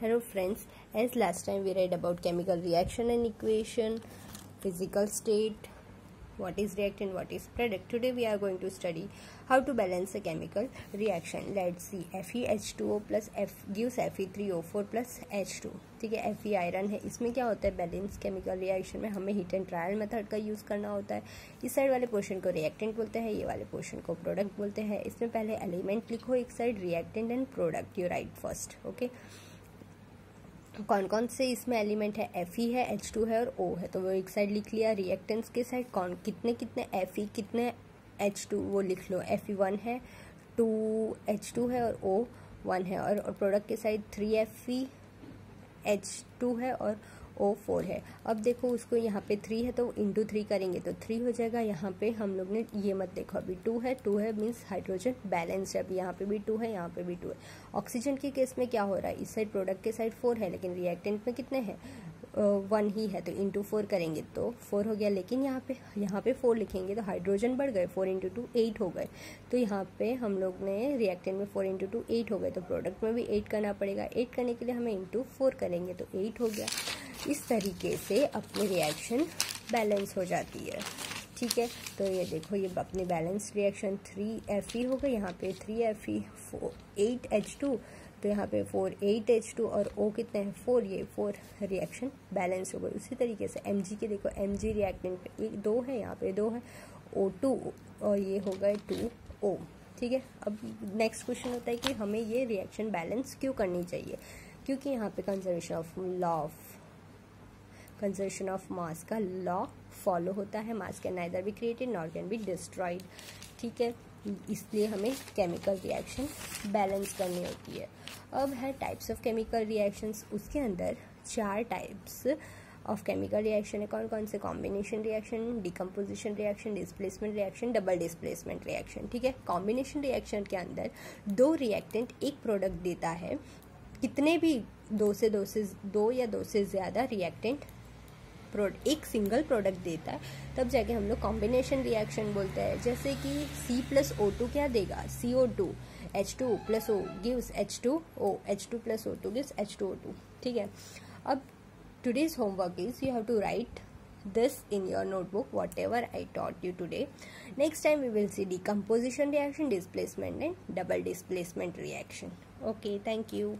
hello friends as last time we write about chemical reaction and equation physical state what is react and what is product today we are going to study how to balance a chemical reaction let see F E H two O plus F gives F E three O four plus H two ठीक है F E iron है इसमें क्या होता है balance chemical reaction में हमें heat and trial method का यूज करना होता है इस साइड वाले पोर्शन को रिएक्टेंट बोलते हैं ये वाले पोर्शन को प्रोडक्ट बोलते हैं इसमें पहले एलिमेंट लिखो एक side reactant and product you write first okay कौन कौन से इसमें एलिमेंट है एफ ई है एच टू है और ओ है तो वो एक साइड लिख लिया रिएक्टेंस के साइड कौन कितने कितने एफ ई कितने एच टू वो लिख लो एफ ई वन है टू एच टू है और ओ वन है और, और प्रोडक्ट के side three F E H two है और ओ फोर है अब देखो उसको यहाँ पे थ्री है तो इंटू थ्री करेंगे तो थ्री हो जाएगा यहाँ पे हम लोग ने ये मत देखो अभी टू है टू है मीन्स हाइड्रोजन बैलेंस है अभी यहाँ पे भी टू है यहाँ पे भी टू है ऑक्सीजन के केस में क्या हो रहा है इस साइड प्रोडक्ट के साइड फोर है लेकिन रिएक्टेंट में कितने हैं वन ही है तो इंटू फोर करेंगे तो फोर हो गया लेकिन यहाँ पे यहाँ पे फोर लिखेंगे तो हाइड्रोजन बढ़ गए फोर इंटू टू एट हो गए तो यहाँ पे हम लोग ने रिएक्टेंट में फोर इंटू टू एट हो गए तो प्रोडक्ट में भी एट करना पड़ेगा एट करने के लिए हमें इंटू फोर करेंगे तो एट हो गया इस तरीके से अपनी रिएक्शन बैलेंस हो जाती है ठीक है तो ये देखो ये अपनी balance reaction three F E हो गई यहाँ पे three F E four eight H two तो यहाँ पे फोर एट एच टू और ओ कितने हैं फोर ये फोर रिएक्शन बैलेंस हो गई उसी तरीके से एम जी के देखो एम जी रिएक्टेंट पे एक दो है यहाँ पे दो है ओ टू और ये हो गए टू ओ ठीक है अब नेक्स्ट क्वेश्चन होता है कि हमें ये रिएक्शन बैलेंस क्यों करनी चाहिए क्योंकि यहाँ पे conservation of law of conservation of mass का लॉ फॉलो होता है mass can neither be created nor can be destroyed ठीक है इसलिए हमें केमिकल रिएक्शन बैलेंस करनी होती है अब है टाइप्स ऑफ केमिकल रिएक्शंस उसके अंदर चार टाइप्स ऑफ केमिकल रिएक्शन है कौन कौन से combination reaction decomposition reaction displacement reaction double displacement reaction ठीक है कॉम्बिनेशन रिएक्शन के अंदर दो रिएक्टेंट एक प्रोडक्ट देता है कितने भी दो से दो से दो या दो से ज़्यादा रिएक्टेंट एक सिंगल प्रोडक्ट देता है तब जाके हम लोग कॉम्बिनेशन रिएक्शन बोलते हैं जैसे कि सी प्लस ओ टू क्या देगा C O two H two plus O gives H two O H two plus O two gives H two O two ठीक है अब today's homework is you have to write this in your notebook whatever I taught you today next time we will see decomposition reaction displacement and double displacement reaction okay thank you